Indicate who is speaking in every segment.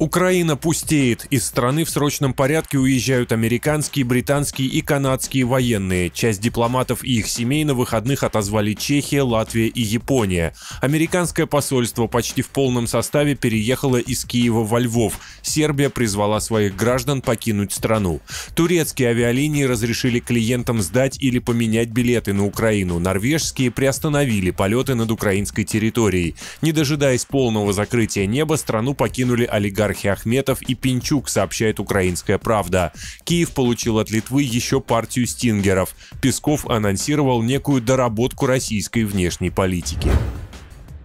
Speaker 1: Украина пустеет. Из страны в срочном порядке уезжают американские, британские и канадские военные. Часть дипломатов и их семей на выходных отозвали Чехия, Латвия и Япония. Американское посольство почти в полном составе переехало из Киева во Львов. Сербия призвала своих граждан покинуть страну. Турецкие авиалинии разрешили клиентам сдать или поменять билеты на Украину. Норвежские приостановили полеты над украинской территорией. Не дожидаясь полного закрытия неба, страну покинули олигархи олигархи Ахметов и Пинчук, сообщает «Украинская правда». Киев получил от Литвы еще партию стингеров. Песков анонсировал некую доработку российской внешней политики.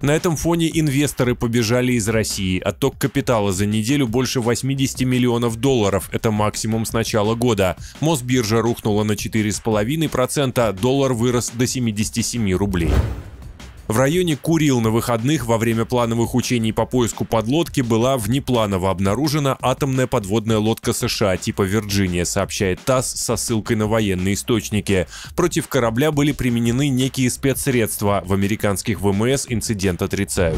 Speaker 1: На этом фоне инвесторы побежали из России. Отток капитала за неделю больше 80 миллионов долларов. Это максимум с начала года. Мосбиржа рухнула на 4,5%, доллар вырос до 77 рублей. В районе Курил на выходных во время плановых учений по поиску подлодки была внепланово обнаружена атомная подводная лодка США типа «Вирджиния», сообщает ТАСС со ссылкой на военные источники. Против корабля были применены некие спецсредства. В американских ВМС инцидент отрицают.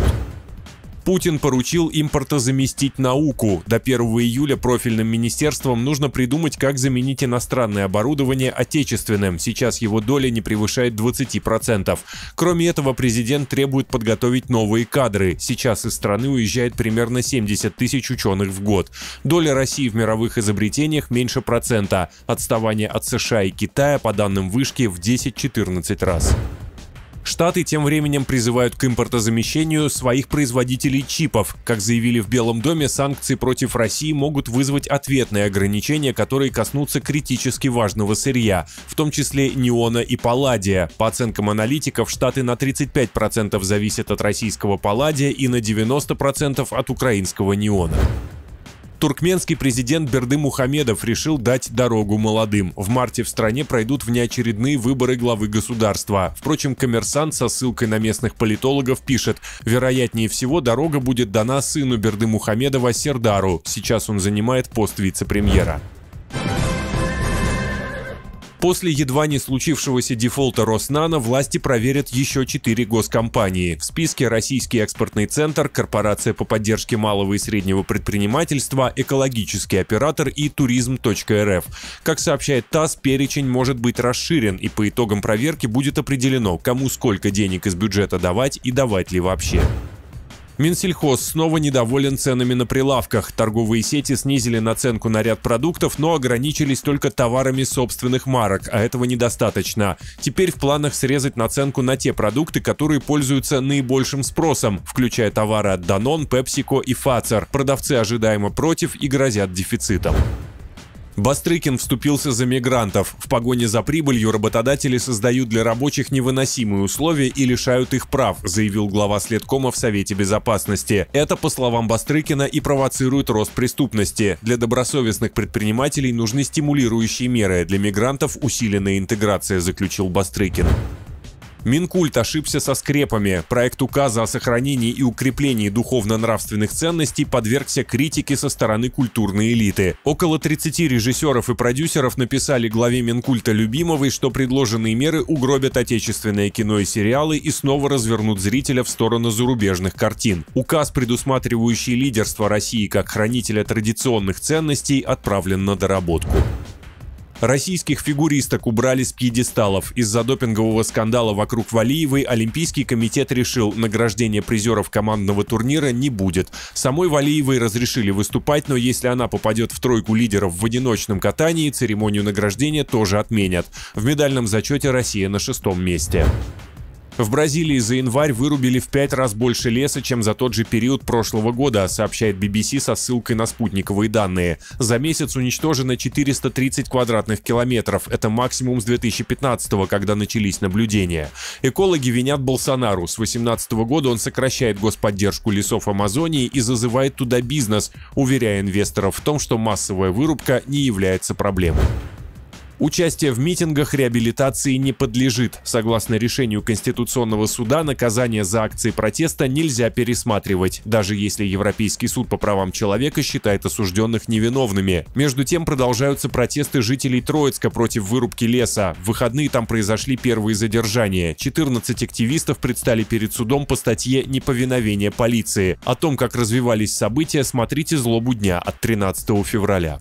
Speaker 1: Путин поручил импортозаместить науку. До 1 июля профильным министерствам нужно придумать, как заменить иностранное оборудование отечественным. Сейчас его доля не превышает 20%. Кроме этого, президент требует подготовить новые кадры. Сейчас из страны уезжает примерно 70 тысяч ученых в год. Доля России в мировых изобретениях меньше процента. Отставание от США и Китая, по данным вышки, в 10-14 раз. Штаты тем временем призывают к импортозамещению своих производителей чипов. Как заявили в Белом доме, санкции против России могут вызвать ответные ограничения, которые коснутся критически важного сырья, в том числе неона и палладия. По оценкам аналитиков, Штаты на 35% зависят от российского палладия и на 90% от украинского неона. Туркменский президент Берды Мухамедов решил дать дорогу молодым. В марте в стране пройдут внеочередные выборы главы государства. Впрочем, коммерсант со ссылкой на местных политологов пишет, вероятнее всего дорога будет дана сыну Берды Мухамедова Сердару. Сейчас он занимает пост вице-премьера. После едва не случившегося дефолта Роснана власти проверят еще четыре госкомпании. В списке Российский экспортный центр, Корпорация по поддержке малого и среднего предпринимательства, экологический оператор и туризм.рф. Как сообщает ТАСС, перечень может быть расширен, и по итогам проверки будет определено, кому сколько денег из бюджета давать и давать ли вообще. Минсельхоз снова недоволен ценами на прилавках. Торговые сети снизили наценку на ряд продуктов, но ограничились только товарами собственных марок, а этого недостаточно. Теперь в планах срезать наценку на те продукты, которые пользуются наибольшим спросом, включая товары от Danone, Пепсико и Фацер. Продавцы ожидаемо против и грозят дефицитом. Бастрыкин вступился за мигрантов. В погоне за прибылью работодатели создают для рабочих невыносимые условия и лишают их прав, заявил глава следкома в Совете Безопасности. Это, по словам Бастрыкина, и провоцирует рост преступности. Для добросовестных предпринимателей нужны стимулирующие меры, для мигрантов усиленная интеграция, заключил Бастрыкин. Минкульт ошибся со скрепами. Проект указа о сохранении и укреплении духовно-нравственных ценностей подвергся критике со стороны культурной элиты. Около 30 режиссеров и продюсеров написали главе Минкульта Любимовой, что предложенные меры угробят отечественное кино и сериалы и снова развернут зрителя в сторону зарубежных картин. Указ, предусматривающий лидерство России как хранителя традиционных ценностей, отправлен на доработку. Российских фигуристок убрали с пьедесталов. Из-за допингового скандала вокруг Валиевой Олимпийский комитет решил, награждение призеров командного турнира не будет. Самой Валиевой разрешили выступать, но если она попадет в тройку лидеров в одиночном катании, церемонию награждения тоже отменят. В медальном зачете Россия на шестом месте. В Бразилии за январь вырубили в пять раз больше леса, чем за тот же период прошлого года, сообщает BBC со ссылкой на спутниковые данные. За месяц уничтожено 430 квадратных километров. Это максимум с 2015 года, когда начались наблюдения. Экологи винят Болсонару. С 2018 года он сокращает господдержку лесов Амазонии и зазывает туда бизнес, уверяя инвесторов в том, что массовая вырубка не является проблемой. Участие в митингах реабилитации не подлежит. Согласно решению Конституционного суда, наказание за акции протеста нельзя пересматривать, даже если Европейский суд по правам человека считает осужденных невиновными. Между тем продолжаются протесты жителей Троицка против вырубки леса. В выходные там произошли первые задержания. 14 активистов предстали перед судом по статье «Неповиновение полиции». О том, как развивались события, смотрите «Злобу дня» от 13 февраля.